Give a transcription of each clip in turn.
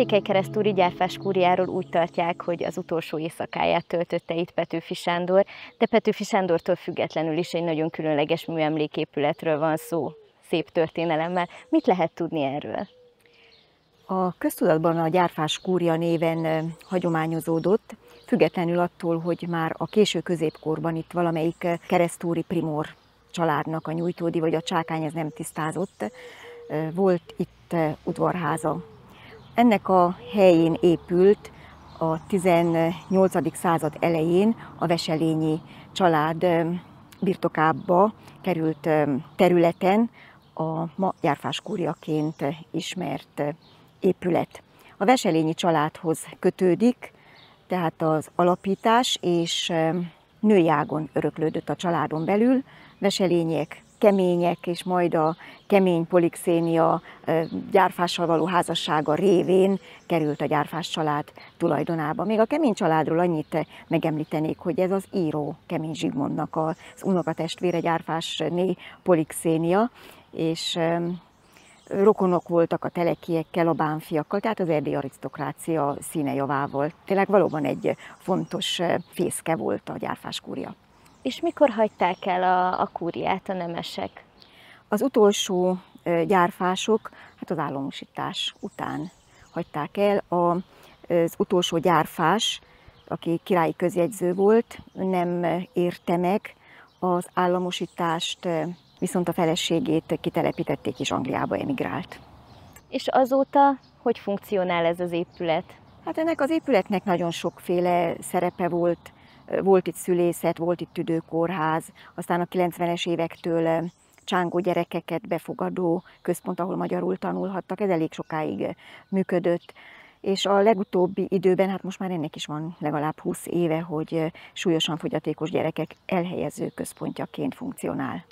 Székelykeresztúri kúriáról úgy tartják, hogy az utolsó éjszakáját töltötte itt Petőfi Sándor, de Petőfi Sándortól függetlenül is egy nagyon különleges műemléképületről van szó, szép történelemmel. Mit lehet tudni erről? A köztudatban a gyárfás kúria néven hagyományozódott, függetlenül attól, hogy már a késő középkorban itt valamelyik keresztúri primor családnak a nyújtódi vagy a csákány, ez nem tisztázott, volt itt udvarháza, ennek a helyén épült a 18. század elején a Veselényi család birtokába került területen a ma járfáskúriaként ismert épület. A Veselényi családhoz kötődik, tehát az alapítás és nőjágon öröklődött a családon belül. Veselényiek kemények és majd a kemény polixénia gyárfással való házassága révén került a gyárfás család tulajdonába. Még a kemény családról annyit megemlítenék, hogy ez az író Kemény Zsigmondnak az unokatestvére gyárfásné polixénia, és rokonok voltak a telekiekkel, a bánfiakkal, tehát az erdély arisztokrácia színe javával. Tényleg valóban egy fontos fészke volt a gyárfáskúria. És mikor hagyták el a, a kúriát a nemesek? Az utolsó gyárfások, hát az államosítás után hagyták el. A, az utolsó gyárfás, aki királyi közjegyző volt, nem érte meg az államosítást, viszont a feleségét kitelepítették és Angliába emigrált. És azóta hogy funkcionál ez az épület? Hát ennek az épületnek nagyon sokféle szerepe volt volt itt szülészet, volt itt tüdőkórház, aztán a 90-es évektől eh, csángó gyerekeket befogadó központ, ahol magyarul tanulhattak, ez elég sokáig eh, működött. És a legutóbbi időben, hát most már ennek is van legalább 20 éve, hogy eh, súlyosan fogyatékos gyerekek elhelyező központjaként funkcionál.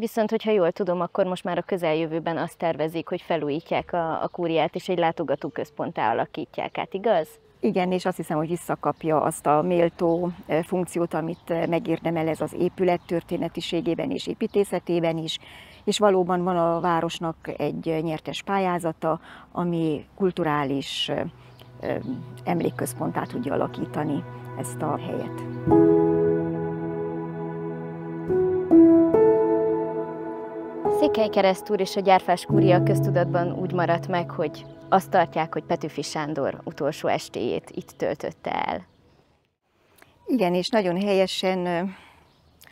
Viszont, hogyha jól tudom, akkor most már a közeljövőben azt tervezik, hogy felújítják a, a kúriát, és egy látogatóközponttá alakítják át, igaz? Igen, és azt hiszem, hogy visszakapja azt a méltó funkciót, amit megérdemel ez az épület történetiségében és építészetében is, és valóban van a városnak egy nyertes pályázata, ami kulturális emlékközponttá tudja alakítani ezt a helyet. Székely Keresztúr és a Gyárfás Kúria köztudatban úgy maradt meg, hogy azt tartják, hogy Petőfi Sándor utolsó estéjét itt töltötte el. Igen, és nagyon helyesen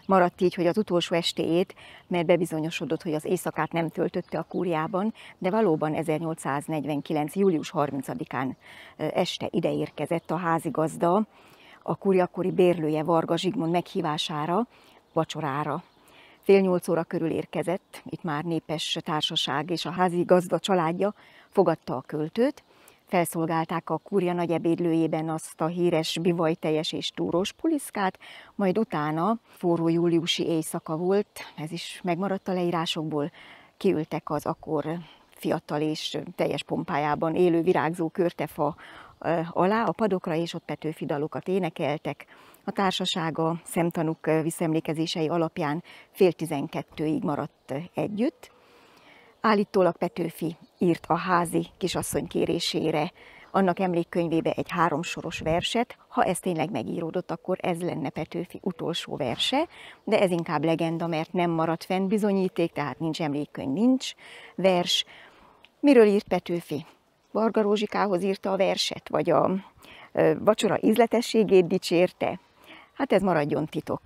maradt így, hogy az utolsó estéjét, mert bebizonyosodott, hogy az éjszakát nem töltötte a kúriában, de valóban 1849. július 30-án este ide érkezett a házigazda, a kúriakori bérlője Varga Zsigmond meghívására, vacsorára fél nyolc óra körül érkezett, itt már népes társaság és a házi gazda családja fogadta a költőt, felszolgálták a kurja nagy ebédlőjében azt a híres bivajteljes és túrós puliszkát, majd utána forró júliusi éjszaka volt, ez is megmaradt a leírásokból, kiültek az akkor fiatal és teljes pompájában élő virágzó körtefa alá a padokra, és ott Petőfi dalokat énekeltek. A társasága szemtanúk visszaemlékezései alapján fél tizenkettőig maradt együtt. Állítólag Petőfi írt a házi kisasszony kérésére annak emlékkönyvébe egy háromsoros verset. Ha ez tényleg megíródott, akkor ez lenne Petőfi utolsó verse, de ez inkább legenda, mert nem maradt fenn bizonyíték, tehát nincs emlékkönyv, nincs vers. Miről írt Petőfi? Varga Rózsikához írta a verset, vagy a vacsora ízletességét dicsérte. Hát ez maradjon titok.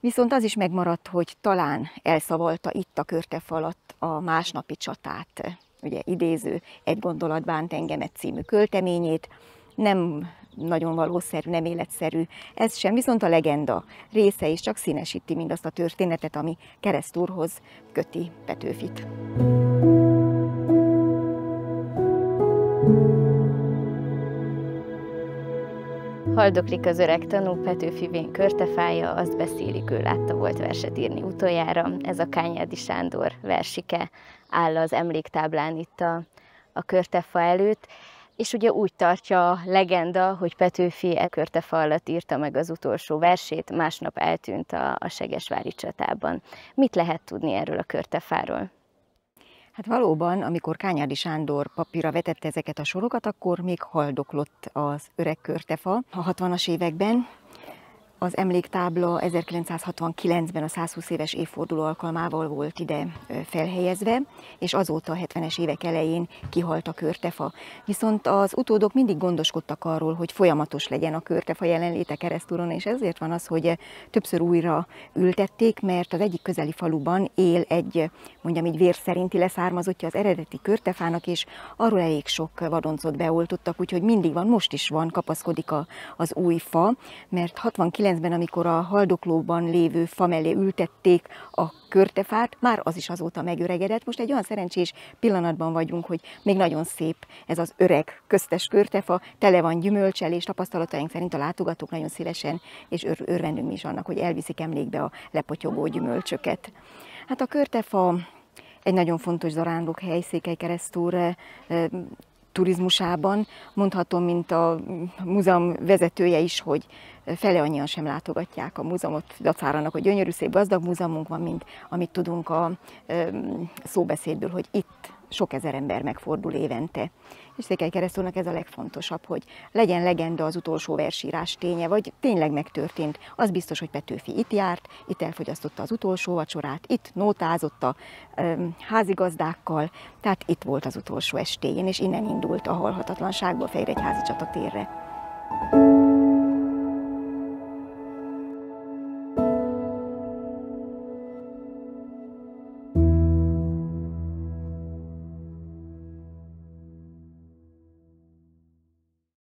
Viszont az is megmaradt, hogy talán elszavalta itt a körtefalat a másnapi csatát, ugye idéző Egy gondolat bánt engemet című költeményét. Nem nagyon valószerű, nem életszerű. Ez sem, viszont a legenda része is csak színesíti mindazt a történetet, ami keresztúrhoz köti Petőfit. Haldoklik az öreg tanú, Petőfi körtefája, azt beszélik, ő látta volt verset írni utoljára. Ez a Kányádi Sándor versike áll az emléktáblán itt a, a körtefa előtt. És ugye úgy tartja a legenda, hogy Petőfi e körtefa alatt írta meg az utolsó versét, másnap eltűnt a, a Segesvári csatában. Mit lehet tudni erről a körtefáról? Hát valóban, amikor Kányádi Sándor papíra vetette ezeket a sorokat, akkor még haldoklott az öreg körtefa a 60-as években, az emléktábla 1969-ben a 120 éves évforduló alkalmával volt ide felhelyezve, és azóta a 70-es évek elején kihalt a körtefa. Viszont az utódok mindig gondoskodtak arról, hogy folyamatos legyen a körtefa jelenléte keresztúron, és ezért van az, hogy többször újra ültették, mert az egyik közeli faluban él egy, mondjam így vér szerinti leszármazottja az eredeti körtefának, és arról elég sok vadoncot beoltottak, úgyhogy mindig van, most is van, kapaszkodik a, az új fa, mert 69 19-ben, amikor a haldoklóban lévő fa mellé ültették a körtefát, már az is azóta megöregedett. Most egy olyan szerencsés pillanatban vagyunk, hogy még nagyon szép ez az öreg köztes körtefa, tele van gyümölcsel, és tapasztalataink szerint a látogatók nagyon szívesen, és ör- örvendünk is annak, hogy elviszik emlékbe a lepotyogó gyümölcsöket. Hát a körtefa egy nagyon fontos zarándok hely Székely keresztúr turizmusában. Mondhatom, mint a múzeum vezetője is, hogy fele annyian sem látogatják a múzeumot, dacáranak, hogy gyönyörű, szép, gazdag múzeumunk van, mint amit tudunk a szóbeszédből, hogy itt sok ezer ember megfordul évente. És Székely Keresztónak ez a legfontosabb, hogy legyen legenda az utolsó versírás ténye, vagy tényleg megtörtént. Az biztos, hogy Petőfi itt járt, itt elfogyasztotta az utolsó vacsorát, itt nótázott a um, házigazdákkal, tehát itt volt az utolsó estéjén, és innen indult a halhatatlanságból Fejregyházi csatatérre. thank you